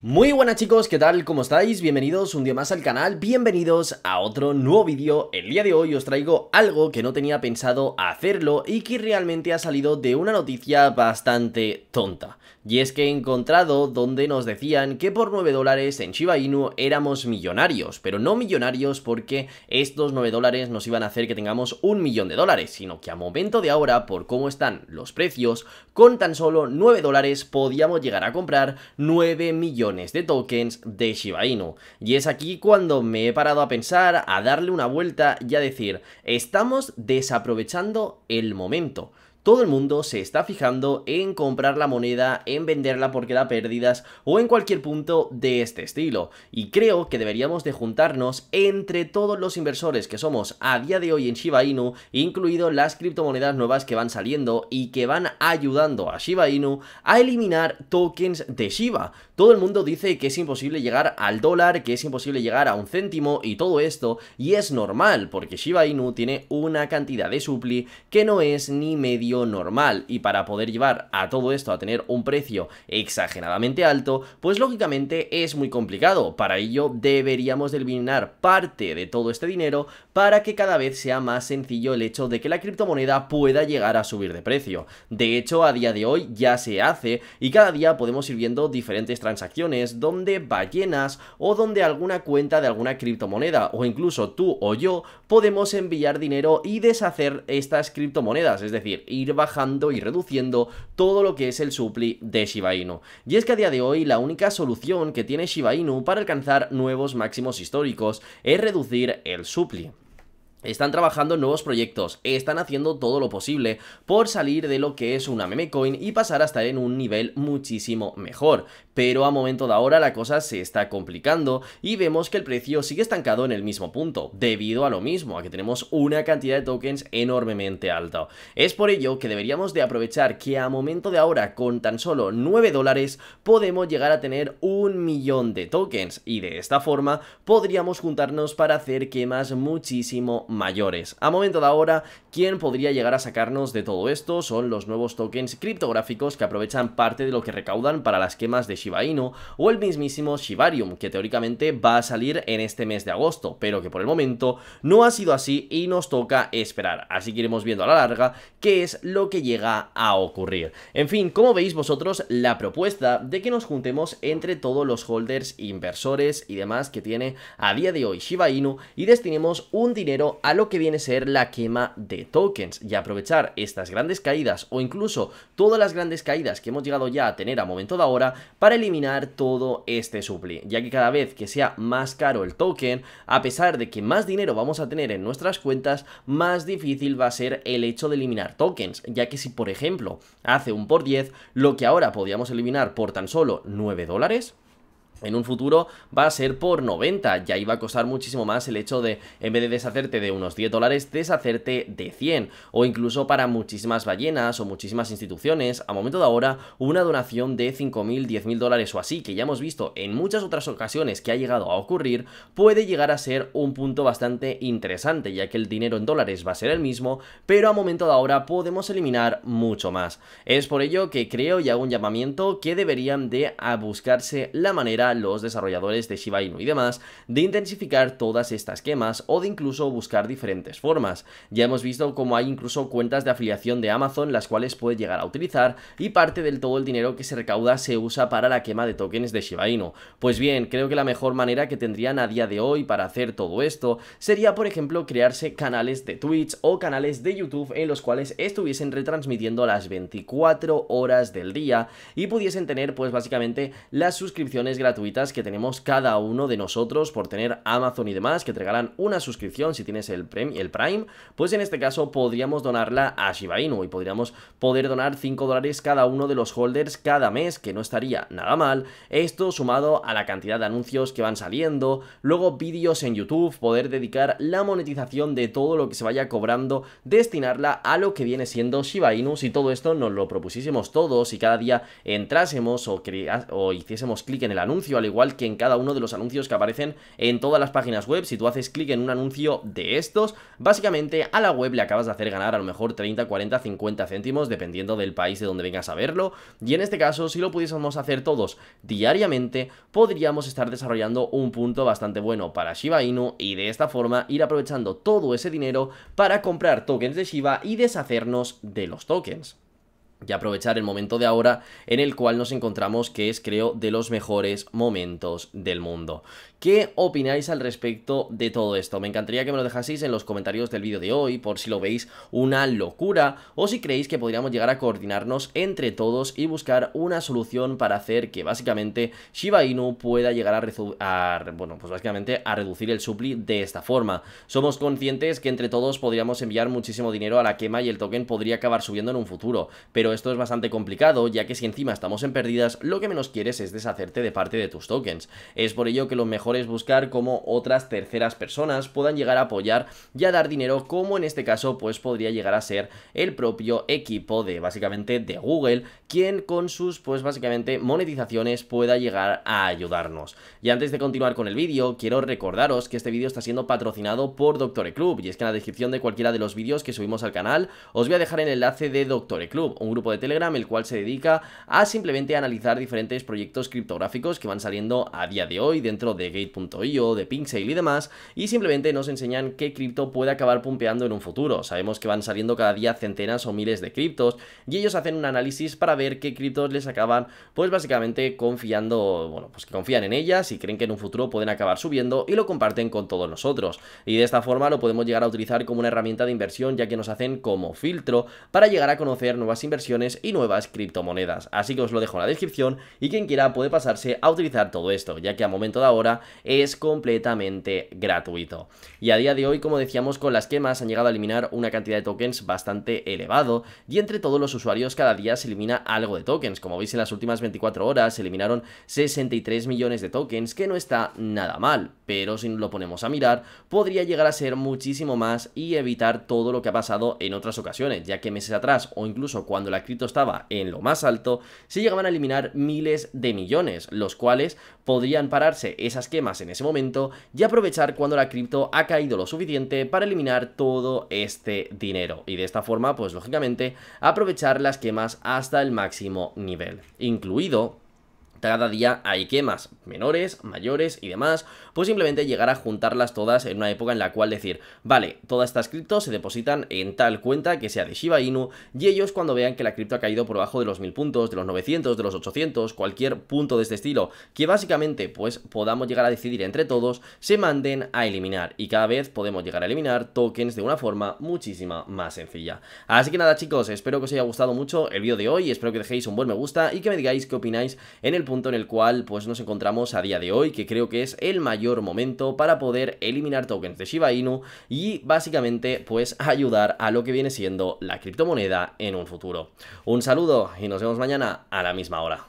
Muy buenas chicos, ¿qué tal? ¿Cómo estáis? Bienvenidos un día más al canal, bienvenidos a otro nuevo vídeo. El día de hoy os traigo algo que no tenía pensado hacerlo y que realmente ha salido de una noticia bastante tonta. Y es que he encontrado donde nos decían que por 9 dólares en Shiba Inu éramos millonarios, pero no millonarios porque estos 9 dólares nos iban a hacer que tengamos un millón de dólares, sino que a momento de ahora, por cómo están los precios, con tan solo 9 dólares podíamos llegar a comprar 9 millones de tokens de Shiba Inu. Y es aquí cuando me he parado a pensar, a darle una vuelta y a decir, estamos desaprovechando el momento. Todo el mundo se está fijando en comprar la moneda, en venderla porque da pérdidas o en cualquier punto de este estilo. Y creo que deberíamos de juntarnos entre todos los inversores que somos a día de hoy en Shiba Inu, incluido las criptomonedas nuevas que van saliendo y que van ayudando a Shiba Inu a eliminar tokens de Shiba. Todo el mundo dice que es imposible llegar al dólar, que es imposible llegar a un céntimo y todo esto, y es normal, porque Shiba Inu tiene una cantidad de supli que no es ni medio normal, y para poder llevar a todo esto a tener un precio exageradamente alto, pues lógicamente es muy complicado. Para ello deberíamos eliminar parte de todo este dinero para que cada vez sea más sencillo el hecho de que la criptomoneda pueda llegar a subir de precio. De hecho, a día de hoy ya se hace y cada día podemos ir viendo diferentes transacciones donde ballenas o donde alguna cuenta de alguna criptomoneda o incluso tú o yo podemos enviar dinero y deshacer estas criptomonedas, es decir, ir bajando y reduciendo todo lo que es el supli de Shiba Inu. Y es que a día de hoy la única solución que tiene Shiba Inu para alcanzar nuevos máximos históricos es reducir el supli. Están trabajando en nuevos proyectos, están haciendo todo lo posible por salir de lo que es una meme coin y pasar a estar en un nivel muchísimo mejor pero a momento de ahora la cosa se está complicando y vemos que el precio sigue estancado en el mismo punto, debido a lo mismo, a que tenemos una cantidad de tokens enormemente alta. Es por ello que deberíamos de aprovechar que a momento de ahora con tan solo 9 dólares podemos llegar a tener un millón de tokens y de esta forma podríamos juntarnos para hacer quemas muchísimo mayores. A momento de ahora, quién podría llegar a sacarnos de todo esto son los nuevos tokens criptográficos que aprovechan parte de lo que recaudan para las quemas de Shiba Inu o el mismísimo Shibarium, que teóricamente va a salir en este mes de agosto, pero que por el momento no ha sido así y nos toca esperar. Así que iremos viendo a la larga qué es lo que llega a ocurrir. En fin, como veis vosotros, la propuesta de que nos juntemos entre todos los holders, inversores y demás que tiene a día de hoy Shiba Inu y destinemos un dinero a lo que viene a ser la quema de tokens y aprovechar estas grandes caídas o incluso todas las grandes caídas que hemos llegado ya a tener a momento de ahora para eliminar todo este supli ya que cada vez que sea más caro el token, a pesar de que más dinero vamos a tener en nuestras cuentas, más difícil va a ser el hecho de eliminar tokens, ya que si por ejemplo hace un por 10, lo que ahora podíamos eliminar por tan solo 9 dólares, en un futuro va a ser por 90 Ya iba a costar muchísimo más el hecho de en vez de deshacerte de unos 10 dólares deshacerte de 100 o incluso para muchísimas ballenas o muchísimas instituciones a momento de ahora una donación de 5.000, 10.000 dólares o así que ya hemos visto en muchas otras ocasiones que ha llegado a ocurrir puede llegar a ser un punto bastante interesante ya que el dinero en dólares va a ser el mismo pero a momento de ahora podemos eliminar mucho más es por ello que creo y hago un llamamiento que deberían de buscarse la manera los desarrolladores de Shiba Inu y demás de intensificar todas estas quemas o de incluso buscar diferentes formas. Ya hemos visto cómo hay incluso cuentas de afiliación de Amazon las cuales puede llegar a utilizar y parte del todo el dinero que se recauda se usa para la quema de tokens de Shiba Inu. Pues bien, creo que la mejor manera que tendrían a día de hoy para hacer todo esto sería por ejemplo crearse canales de Twitch o canales de YouTube en los cuales estuviesen retransmitiendo las 24 horas del día y pudiesen tener pues básicamente las suscripciones gratuitas gratuitas que tenemos cada uno de nosotros por tener Amazon y demás, que te regalan una suscripción si tienes el, el Prime, pues en este caso podríamos donarla a Shiba Inu y podríamos poder donar 5 dólares cada uno de los holders cada mes, que no estaría nada mal. Esto sumado a la cantidad de anuncios que van saliendo, luego vídeos en YouTube, poder dedicar la monetización de todo lo que se vaya cobrando, destinarla a lo que viene siendo Shiba Inu, si todo esto nos lo propusiésemos todos y cada día entrásemos o hiciésemos clic en el anuncio al igual que en cada uno de los anuncios que aparecen en todas las páginas web. Si tú haces clic en un anuncio de estos, básicamente a la web le acabas de hacer ganar a lo mejor 30, 40, 50 céntimos, dependiendo del país de donde vengas a verlo. Y en este caso, si lo pudiésemos hacer todos diariamente, podríamos estar desarrollando un punto bastante bueno para Shiba Inu y de esta forma ir aprovechando todo ese dinero para comprar tokens de Shiba y deshacernos de los tokens y aprovechar el momento de ahora en el cual nos encontramos que es creo de los mejores momentos del mundo. ¿Qué opináis al respecto de todo esto? Me encantaría que me lo dejaseis en los comentarios del vídeo de hoy por si lo veis una locura o si creéis que podríamos llegar a coordinarnos entre todos y buscar una solución para hacer que básicamente Shiba Inu pueda llegar a, a bueno, pues básicamente a reducir el supli de esta forma. Somos conscientes que entre todos podríamos enviar muchísimo dinero a la quema y el token podría acabar subiendo en un futuro, pero esto es bastante complicado, ya que si encima estamos en pérdidas, lo que menos quieres es deshacerte de parte de tus tokens. Es por ello que lo mejor es buscar cómo otras terceras personas puedan llegar a apoyar y a dar dinero, como en este caso pues podría llegar a ser el propio equipo de básicamente de Google, quien con sus pues básicamente monetizaciones pueda llegar a ayudarnos. Y antes de continuar con el vídeo, quiero recordaros que este vídeo está siendo patrocinado por Doctoreclub Club, y es que en la descripción de cualquiera de los vídeos que subimos al canal, os voy a dejar el enlace de Doctoreclub, Club, un grupo de Telegram, el cual se dedica a simplemente analizar diferentes proyectos criptográficos que van saliendo a día de hoy dentro de Gate.io, de Pinksale y demás, y simplemente nos enseñan qué cripto puede acabar pumpeando en un futuro. Sabemos que van saliendo cada día centenas o miles de criptos, y ellos hacen un análisis para ver qué criptos les acaban, pues básicamente confiando, bueno, pues que confían en ellas y creen que en un futuro pueden acabar subiendo y lo comparten con todos nosotros. Y de esta forma lo podemos llegar a utilizar como una herramienta de inversión, ya que nos hacen como filtro para llegar a conocer nuevas inversiones y nuevas criptomonedas. Así que os lo dejo en la descripción y quien quiera puede pasarse a utilizar todo esto, ya que a momento de ahora es completamente gratuito. Y a día de hoy, como decíamos, con las quemas han llegado a eliminar una cantidad de tokens bastante elevado y entre todos los usuarios cada día se elimina algo de tokens. Como veis en las últimas 24 horas se eliminaron 63 millones de tokens, que no está nada mal, pero si lo ponemos a mirar podría llegar a ser muchísimo más y evitar todo lo que ha pasado en otras ocasiones, ya que meses atrás o incluso cuando la cripto estaba en lo más alto, se llegaban a eliminar miles de millones, los cuales podrían pararse esas quemas en ese momento y aprovechar cuando la cripto ha caído lo suficiente para eliminar todo este dinero. Y de esta forma, pues lógicamente, aprovechar las quemas hasta el máximo nivel, incluido cada día hay quemas menores, mayores y demás, pues simplemente llegar a juntarlas todas en una época en la cual decir, vale, todas estas criptos se depositan en tal cuenta que sea de Shiba Inu y ellos cuando vean que la cripto ha caído por debajo de los 1000 puntos, de los 900, de los 800, cualquier punto de este estilo, que básicamente pues podamos llegar a decidir entre todos, se manden a eliminar y cada vez podemos llegar a eliminar tokens de una forma muchísima más sencilla. Así que nada chicos, espero que os haya gustado mucho el vídeo de hoy, espero que dejéis un buen me gusta y que me digáis qué opináis en el punto en el cual pues nos encontramos a día de hoy, que creo que es el mayor momento para poder eliminar tokens de Shiba Inu y básicamente pues ayudar a lo que viene siendo la criptomoneda en un futuro. Un saludo y nos vemos mañana a la misma hora.